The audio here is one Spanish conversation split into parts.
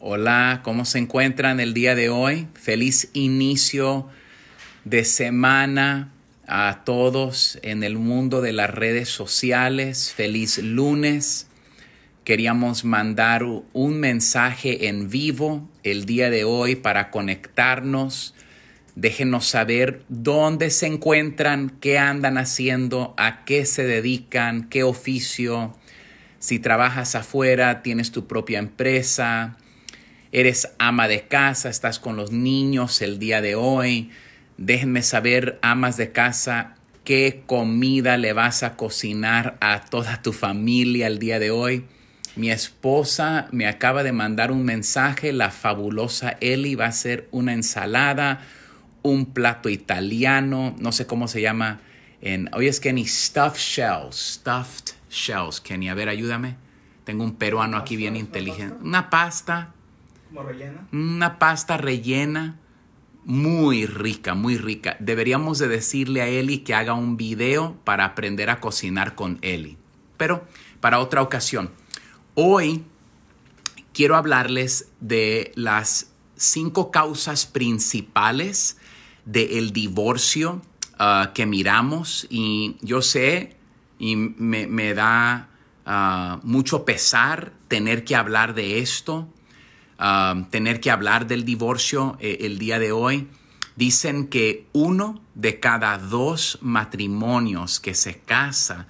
Hola, ¿cómo se encuentran el día de hoy? Feliz inicio de semana a todos en el mundo de las redes sociales. Feliz lunes. Queríamos mandar un mensaje en vivo el día de hoy para conectarnos. Déjenos saber dónde se encuentran, qué andan haciendo, a qué se dedican, qué oficio. Si trabajas afuera, tienes tu propia empresa, eres ama de casa, estás con los niños el día de hoy. Déjenme saber, amas de casa, qué comida le vas a cocinar a toda tu familia el día de hoy. Mi esposa me acaba de mandar un mensaje, la fabulosa Eli va a hacer una ensalada, un plato italiano, no sé cómo se llama. En, oye, es Kenny, stuffed shells, stuffed shells. Kenny, a ver, ayúdame. Tengo un peruano aquí bien inteligente. Una pasta rellena? Una pasta rellena muy rica, muy rica. Deberíamos de decirle a Eli que haga un video para aprender a cocinar con Eli. Pero para otra ocasión. Hoy quiero hablarles de las cinco causas principales del divorcio ah, que miramos y yo sé y me, da ah, mucho pesar tener que hablar de esto tener que hablar del divorcio eh, el día de hoy, dicen que uno de cada dos matrimonios que se casa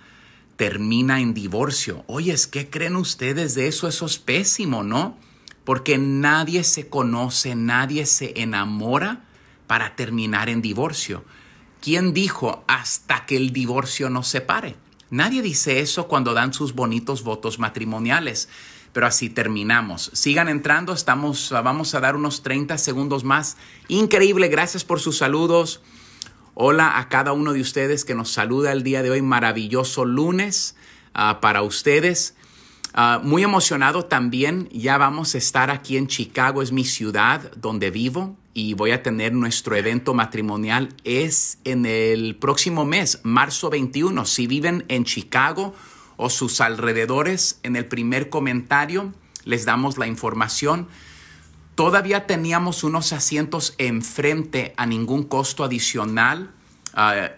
termina en divorcio. es ¿qué creen ustedes de eso? Eso es pésimo, ¿no? Porque nadie se conoce, nadie se enamora para terminar en divorcio. ¿Quién dijo hasta que el divorcio nos separe? Nadie dice eso cuando dan sus bonitos votos matrimoniales pero así terminamos. Sigan entrando, estamos, vamos a dar unos 30 segundos más. Increíble, gracias por sus saludos. Hola a cada uno de ustedes que nos saluda el día de hoy. Maravilloso lunes ah, para ustedes. Ah, muy emocionado también, ya vamos a estar aquí en Chicago, es mi ciudad donde vivo y voy a tener nuestro evento matrimonial. Es en el próximo mes, marzo 21. Si viven en Chicago, o sus alrededores, en el primer comentario les damos la información. Todavía teníamos unos asientos enfrente a ningún costo adicional. Ah,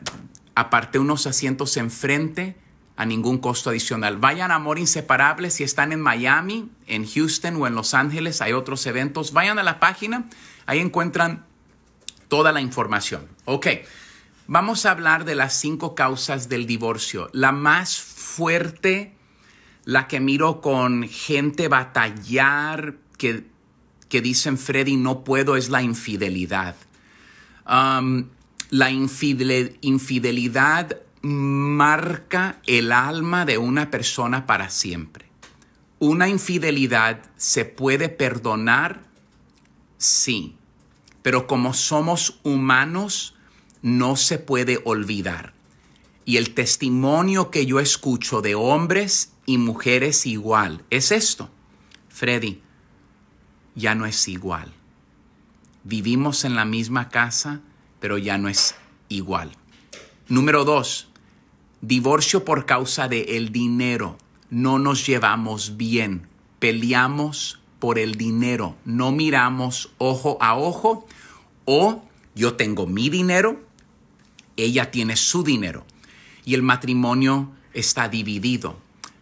aparte unos asientos enfrente a ningún costo adicional. Vayan a Amor Inseparable si están en Miami, en Houston o en Los Ángeles. Hay otros eventos. Vayan a la página. Ahí encuentran toda la información. Ok. Vamos a hablar de las cinco causas del divorcio. La más fuerte, la que miro con gente batallar, que, dicen, Freddy, no puedo, es la infidelidad. la infidelidad marca el alma de una persona para siempre. Una infidelidad se puede perdonar, sí, pero como somos humanos, no se puede olvidar. Y el testimonio que yo escucho de hombres y mujeres igual es esto. Freddy, ya no es igual. Vivimos en la misma casa, pero ya no es igual. Número dos, divorcio por causa de dinero. No nos llevamos bien. Peleamos por el dinero. No miramos ojo a ojo. O yo tengo mi dinero ella tiene su dinero y el matrimonio está dividido.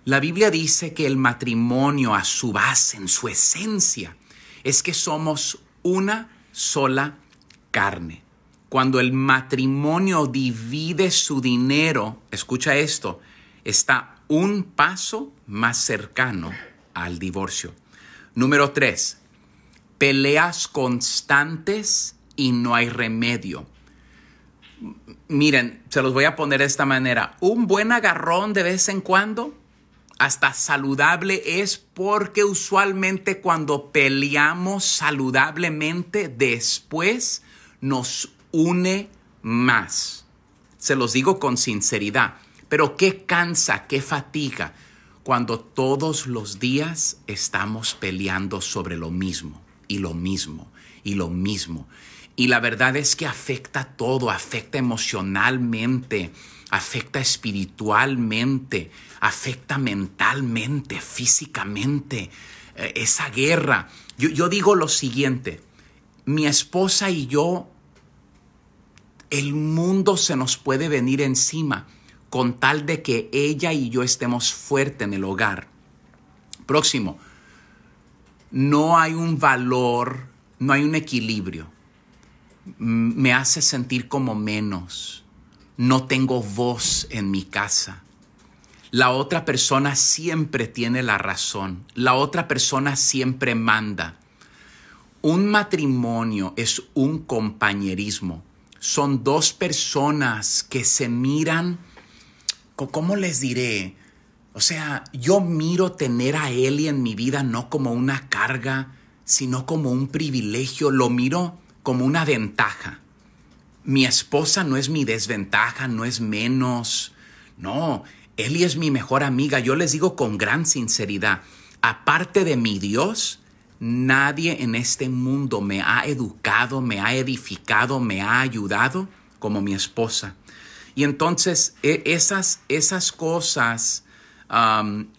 La Biblia dice que el matrimonio a su base, en su esencia, es que somos una sola carne. Cuando el matrimonio divide su dinero, escucha esto, está un paso más cercano al divorcio. Número tres, peleas constantes y no hay remedio miren, se los voy a poner de esta manera, un buen agarrón de vez en cuando, hasta saludable es porque usualmente cuando peleamos saludablemente después nos une más. Se los digo con sinceridad, pero qué cansa, qué fatiga cuando todos los días estamos peleando sobre lo mismo y lo mismo y lo mismo. Y la verdad es que afecta todo, afecta emocionalmente, afecta espiritualmente, afecta mentalmente, físicamente, eh, esa guerra. Yo, yo digo lo siguiente, mi esposa y yo, el mundo se nos puede venir encima con tal de que ella y yo estemos fuertes en el hogar. Próximo, no hay un valor, no hay un equilibrio me hace sentir como menos. No tengo voz en mi casa. La otra persona siempre tiene la razón. La otra persona siempre manda. Un matrimonio es un compañerismo. Son dos personas que se miran, ¿cómo les diré? O sea, yo miro tener a Eli en mi vida no como una carga, sino como un privilegio. Lo miro como una ventaja. Mi esposa no es mi desventaja, no es menos. No, Eli es mi mejor amiga. Yo les digo con gran sinceridad, aparte de mi Dios, nadie en este mundo me ha educado, me ha edificado, me ha ayudado como mi esposa. Y entonces e, esas, esas cosas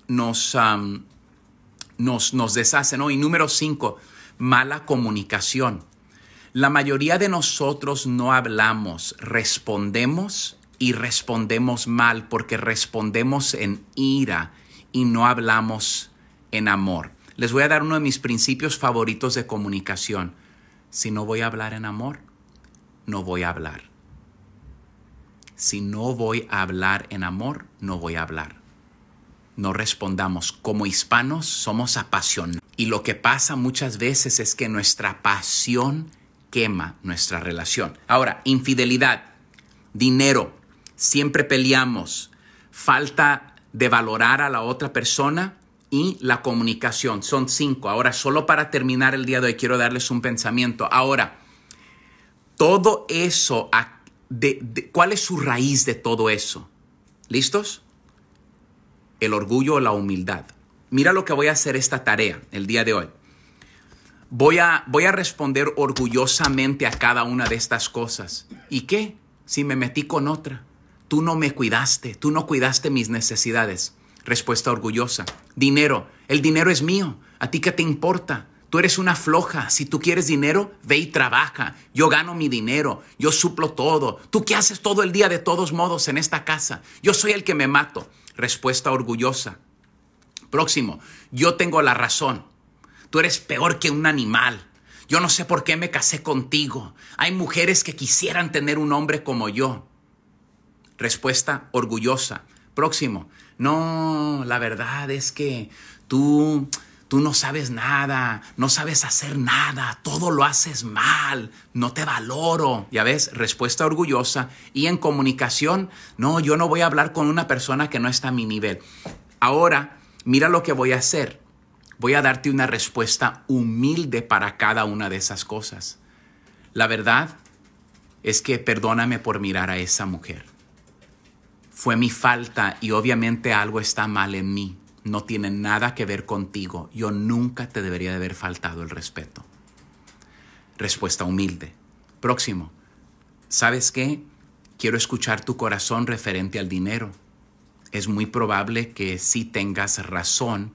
nos, nos, deshacen. Oh, y número cinco, mala comunicación. La mayoría de nosotros no hablamos, respondemos y respondemos mal porque respondemos en ira y no hablamos en amor. Les voy a dar uno de mis principios favoritos de comunicación. Si no voy a hablar en amor, no voy a hablar. Si no voy a hablar en amor, no voy a hablar. No respondamos. Como hispanos somos apasionados. Y lo que pasa muchas veces es que nuestra pasión quema nuestra relación. Ahora, infidelidad, dinero, siempre peleamos, falta de valorar a la otra persona y la comunicación. Son cinco. Ahora, solo para terminar el día de hoy, quiero darles un pensamiento. Ahora, todo eso, ¿cuál es su raíz de todo eso? ¿Listos? El orgullo o la humildad. Mira lo que voy a hacer esta tarea el día de hoy. Voy a, voy a responder orgullosamente a cada una de estas cosas. ¿Y qué? Si me metí con otra. Tú no me cuidaste, tú no cuidaste mis necesidades. Respuesta orgullosa. Dinero, el dinero es mío. ¿A ti qué te importa? Tú eres una floja. Si tú quieres dinero, ve y trabaja. Yo gano mi dinero. Yo suplo todo. ¿Tú qué haces todo el día de todos modos en esta casa? Yo soy el que me mato. Respuesta orgullosa. Próximo. Yo tengo la razón. Tú eres peor que un animal. Yo no sé por qué me casé contigo. Hay mujeres que quisieran tener un hombre como yo. Respuesta orgullosa. Próximo. No, la verdad es que tú, tú no sabes nada, no sabes hacer nada, todo lo haces mal, no te valoro. Ya ves, respuesta orgullosa. Y en comunicación, no, yo no voy a hablar con una persona que no está a mi nivel. Ahora, mira lo que voy a hacer. Voy a darte una respuesta humilde para cada una de esas cosas. La verdad es que perdóname por mirar a esa mujer. Fue mi falta y obviamente algo está mal en mí. No tiene nada que ver contigo. Yo nunca te debería de haber faltado el respeto. Respuesta humilde. Próximo. ¿Sabes qué? Quiero escuchar tu corazón referente al dinero. Es muy probable que sí tengas razón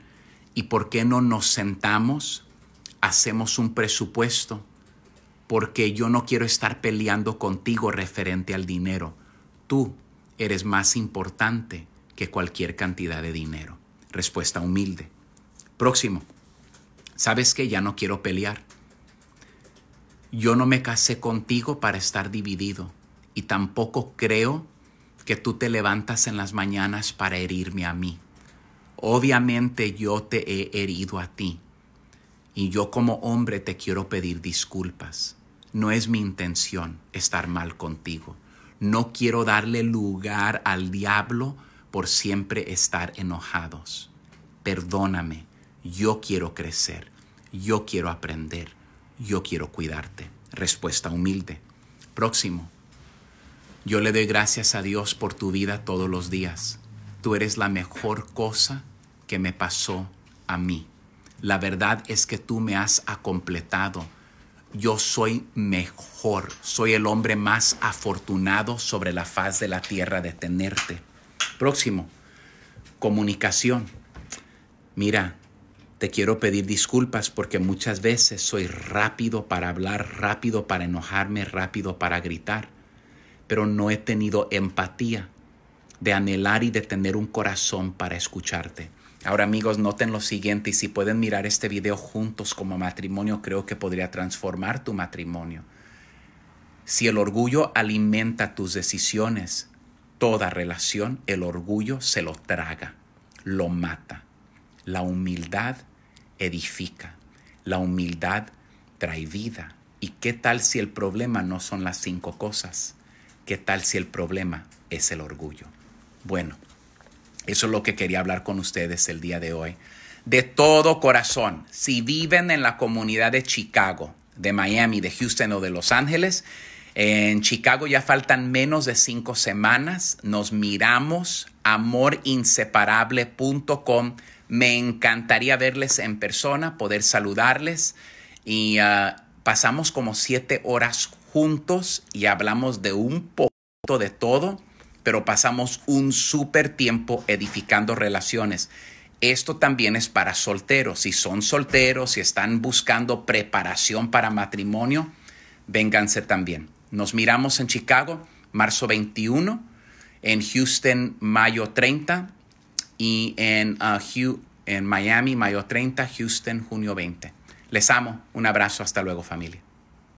¿Y por qué no nos sentamos, hacemos un presupuesto? Porque yo no quiero estar peleando contigo referente al dinero. Tú eres más importante que cualquier cantidad de dinero. Respuesta humilde. Próximo. Sabes que ya no quiero pelear. Yo no me casé contigo para estar dividido y tampoco creo que tú te levantas en las mañanas para herirme a mí obviamente yo te he herido a ti. Y yo como hombre te quiero pedir disculpas. No es mi intención estar mal contigo. No quiero darle lugar al diablo por siempre estar enojados. Perdóname. Yo quiero crecer. Yo quiero aprender. Yo quiero cuidarte. Respuesta humilde. Próximo. Yo le doy gracias a Dios por tu vida todos los días. Tú eres la mejor cosa me pasó a mí. La verdad es que tú me has acompletado. Yo soy mejor, soy el hombre más afortunado sobre la faz de la tierra de tenerte. Próximo, comunicación. Mira, te quiero pedir disculpas porque muchas veces soy rápido para hablar, rápido para enojarme, rápido para gritar, pero no he tenido empatía de anhelar y de tener un corazón para escucharte. Ahora amigos, noten lo siguiente y si pueden mirar este video juntos como matrimonio, creo que podría transformar tu matrimonio. Si el orgullo alimenta tus decisiones, toda relación, el orgullo se lo traga, lo mata. La humildad edifica, la humildad trae vida. ¿Y qué tal si el problema no son las cinco cosas? ¿Qué tal si el problema es el orgullo? Bueno. Eso es lo que quería hablar con ustedes el día de hoy. De todo corazón, si viven en la comunidad de Chicago, de Miami, de Houston o de Los Ángeles, en Chicago ya faltan menos de cinco semanas. Nos miramos amorinseparable.com. Me encantaría verles en persona, poder saludarles. Y ah, pasamos como siete horas juntos y hablamos de un poco de todo pero pasamos un súper tiempo edificando relaciones. Esto también es para solteros. Si son solteros, si están buscando preparación para matrimonio, vénganse también. Nos miramos en Chicago, marzo 21, en Houston, mayo 30, y en, uh, en Miami, mayo 30, Houston, junio 20. Les amo. Un abrazo. Hasta luego, familia.